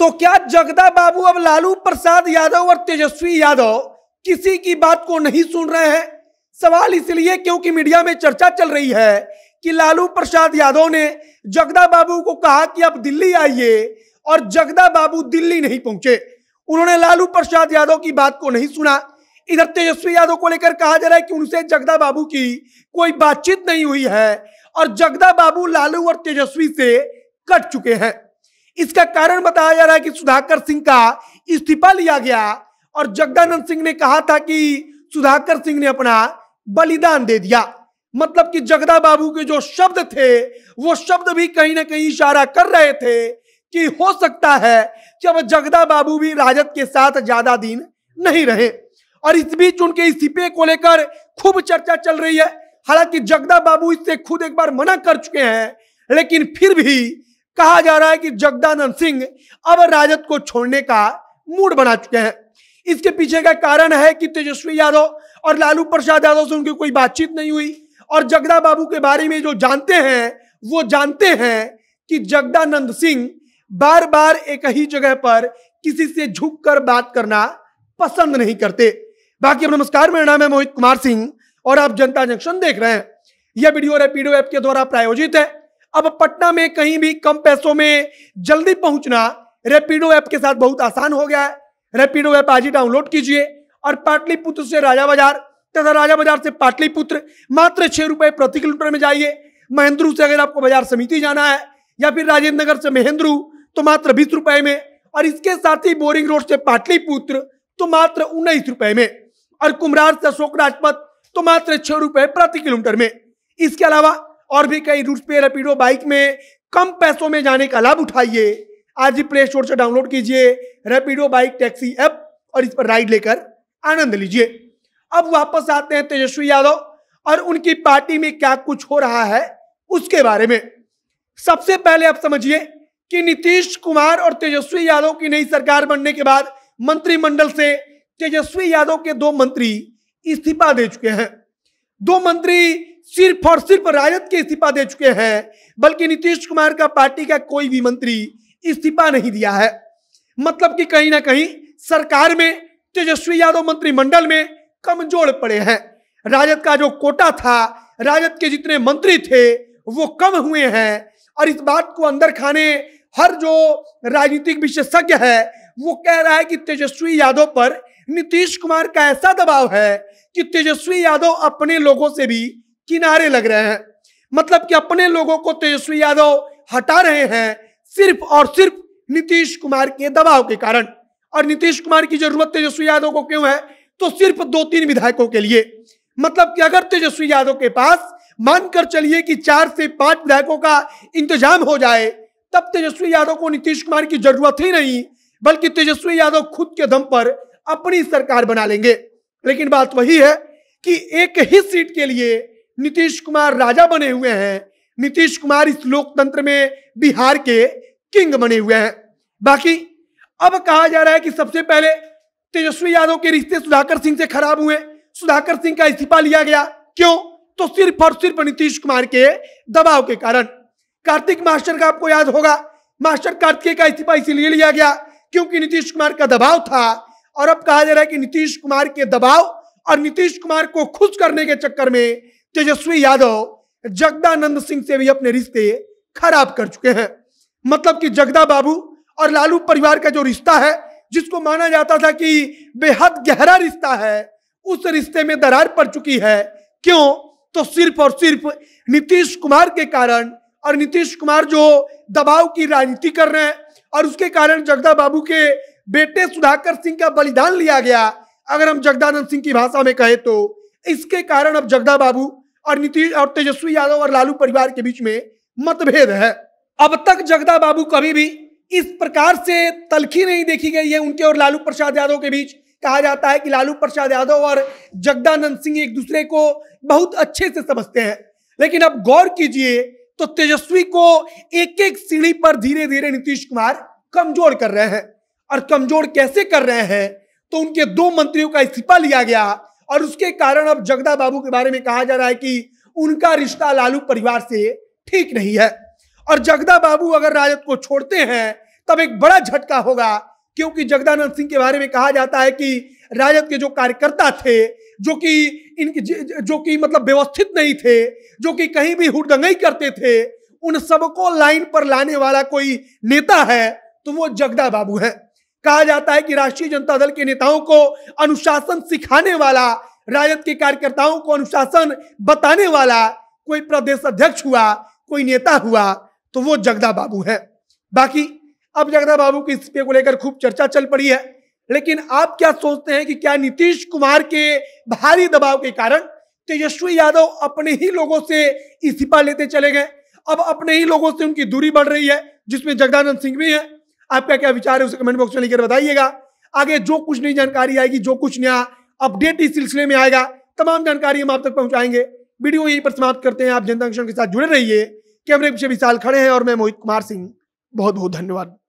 तो क्या जगदा बाबू अब लालू प्रसाद यादव और तेजस्वी यादव किसी की बात को नहीं सुन रहे हैं सवाल इसलिए क्योंकि मीडिया में चर्चा चल रही है कि लालू प्रसाद यादव ने जगदा बाबू को कहा कि आप दिल्ली आइए और जगदा बाबू दिल्ली नहीं पहुंचे उन्होंने लालू प्रसाद यादव की बात को नहीं सुना इधर तेजस्वी यादव को लेकर कहा जा रहा है कि उनसे जगदा बाबू की कोई बातचीत नहीं हुई है और जगदा बाबू लालू और तेजस्वी से कट चुके हैं इसका कारण बताया जा रहा है कि सुधाकर सिंह का इस्तीफा लिया गया और जगदानंद सिंह ने कहा था कि सुधाकर सिंह ने अपना बलिदान दे दिया मतलब कि जगदा बाबू के जो शब्द थे वो शब्द भी कहीं ना कहीं इशारा कर रहे थे कि हो सकता है कि अब जगदा बाबू भी राजद के साथ ज्यादा दिन नहीं रहे और इस बीच उनके इस्तीफे को लेकर खूब चर्चा चल रही है हालांकि जगदा बाबू इससे खुद एक बार मना कर चुके हैं लेकिन फिर भी कहा जा रहा है कि जगदानंद सिंह अब राजद को छोड़ने का मूड बना चुके हैं इसके पीछे का कारण है कि तेजस्वी यादव और लालू प्रसाद यादव से उनकी कोई बातचीत नहीं हुई और जगदा बाबू के बारे में जो जानते हैं वो जानते हैं कि जगदानंद सिंह बार बार एक ही जगह पर किसी से झुक कर बात करना पसंद नहीं करते बाकी अब नमस्कार मेरा नाम है मोहित कुमार सिंह और आप जनता जंक्शन देख रहे हैं यह वीडियो रेपिडो ऐप के द्वारा प्रायोजित है अब पटना में कहीं भी कम पैसों में जल्दी पहुंचना रेपिडो ऐप के साथ बहुत आसान हो गया है रेपिडो ऐप आज ही डाउनलोड कीजिए और पाटलिपुत्र से राजा बाजार तथा राजा बाजार से पाटलिपुत्र मात्र छह रुपए प्रति किलोमीटर में जाइए महेंद्रू से अगर आपको बाजार समिति जाना है या फिर राजेंद्र नगर से महेंद्रू तो मात्र बीस रुपए में और इसके साथ ही बोरिंग रोड से पाटलिपुत्र तो मात्र उन्नीस रुपए में और कुमरार से अशोक राजपथ तो मात्र छह रुपए प्रति किलोमीटर में इसके अलावा और भी कई रूट्स पे रेपिडो बाइक में कम पैसों में जाने का लाभ उठाइए आज ही प्ले स्टोर से डाउनलोड कीजिए रेपिडो बाइक टैक्सी ऐप और इस पर राइड लेकर आनंद लीजिए अब वापस आते हैं तेजस्वी यादव और उनकी पार्टी में क्या कुछ हो रहा है उसके बारे में सबसे पहले आप समझिए कि नीतीश कुमार और तेजस्वी यादव की नई सरकार बनने के बाद मंत्रिमंडल से तेजस्वी यादव के दो मंत्री इस्तीफा दे चुके हैं दो मंत्री सिर्फ और सिर्फ राजद के इस्तीफा दे चुके हैं बल्कि नीतीश कुमार का पार्टी का कोई भी मंत्री इस्तीफा नहीं दिया है मतलब कि कहीं ना कहीं सरकार में तेजस्वी यादव मंत्रिमंडल में कमजोर पड़े हैं राजद का जो कोटा था राजद के जितने मंत्री थे वो कम हुए हैं और इस बात को अंदर खाने हर जो राजनीतिक विशेषज्ञ है वो कह रहा है कि तेजस्वी यादव पर नीतीश कुमार का ऐसा दबाव है कि तेजस्वी यादव अपने लोगों से भी किनारे लग रहे हैं मतलब कि अपने लोगों को तेजस्वी तो यादव हटा रहे हैं सिर्फ और सिर्फ नीतीश कुमार के दबाव के कारण और नीतीश कुमार की जरूरत तेजस्वी तो यादव को क्यों है तो सिर्फ दो तीन विधायकों के लिए मतलब कि अगर तेजस्वी तो यादव के पास मानकर चलिए कि चार से पांच विधायकों का इंतजाम हो जाए तब तेजस्वी यादव को नीतीश कुमार की जरूरत ही नहीं बल्कि तेजस्वी यादव खुद के दम पर अपनी सरकार बना लेंगे लेकिन बात वही है कि एक ही सीट के लिए नीतीश कुमार राजा बने हुए हैं नीतीश कुमार इस लोकतंत्र में बिहार के किंग बने हुए हैं बाकी अब कहा जा रहा है कि सबसे पहले तेजस्वी यादव के रिश्ते सुधाकर सिंह से खराब हुए सुधाकर सिंह का इस्तीफा लिया गया क्यों तो सिर्फ और सिर्फ नीतीश कुमार के दबाव के कारण कार्तिक मास्टर का आपको याद होगा मास्टर कार्तिकेय का इस्तीफा इसीलिए लिया गया क्योंकि नीतीश कुमार का दबाव था और अब कहा जा रहा है कि नीतीश कुमार के दबाव और नीतीश कुमार को खुश करने के चक्कर में तेजस्वी यादव जगदानंद सिंह से भी अपने रिश्ते खराब कर चुके हैं मतलब कि जगदा बाबू और लालू परिवार का जो रिश्ता है जिसको माना जाता था कि बेहद गहरा रिश्ता है उस रिश्ते में दरार पड़ चुकी है क्यों तो सिर्फ और सिर्फ नीतीश कुमार के कारण और नीतीश कुमार जो दबाव की राजनीति कर रहे हैं और उसके कारण जगदा बाबू के बेटे सुधाकर सिंह का बलिदान लिया गया अगर हम जगदानंद सिंह की भाषा में कहें तो इसके कारण अब जगदा बाबू और नीतीश और तेजस्वी यादव और लालू परिवार के बीच में मतभेद है अब तक जगदा बाबू कभी भी इस प्रकार से तलखी नहीं देखी गई है उनके और लालू प्रसाद यादव के बीच कहा जाता है कि लालू प्रसाद यादव और जगदानंद सिंह एक दूसरे को बहुत अच्छे से समझते हैं लेकिन अब गौर कीजिए तो तेजस्वी को एक एक सीढ़ी पर धीरे धीरे नीतीश कुमार कमजोर कर रहे हैं और कमजोर कैसे कर रहे हैं तो उनके दो मंत्रियों का इस्तीफा लिया गया और उसके कारण अब जगदा बाबू के बारे में कहा जा रहा है कि उनका रिश्ता लालू परिवार से ठीक नहीं है और जगदा बाबू अगर राजद को छोड़ते हैं तब एक बड़ा झटका होगा क्योंकि जगदानंद सिंह के बारे में कहा जाता है कि राजद के जो कार्यकर्ता थे जो कि इनके जो कि मतलब व्यवस्थित नहीं थे जो कि कहीं भी हुई करते थे उन सबको लाइन पर लाने वाला कोई नेता है तो वो जगदा बाबू है कहा जाता है कि राष्ट्रीय जनता दल के नेताओं को अनुशासन सिखाने वाला राजद के कार्यकर्ताओं को अनुशासन बताने वाला कोई प्रदेश अध्यक्ष हुआ कोई नेता हुआ तो वो जगदा बाबू है बाकी अब जगदा बाबू के इस्तीफे को लेकर खूब चर्चा चल पड़ी है लेकिन आप क्या सोचते हैं कि क्या नीतीश कुमार के भारी दबाव के कारण तेजस्वी यादव अपने ही लोगों से इस्तीफा लेते चले गए अब अपने ही लोगों से उनकी दूरी बढ़ रही है जिसमें जगदानंद सिंह भी है आपका क्या विचार है उसे कमेंट बॉक्स में लिखकर बताइएगा आगे जो कुछ नई जानकारी आएगी जो कुछ नया अपडेट इस सिलसिले में आएगा तमाम जानकारी हम आप तक पहुंचाएंगे वीडियो यहीं पर समाप्त करते हैं आप जनता के साथ जुड़े रहिए कैमरे पीछे विशाल खड़े हैं और मैं मोहित कुमार सिंह बहुत बहुत धन्यवाद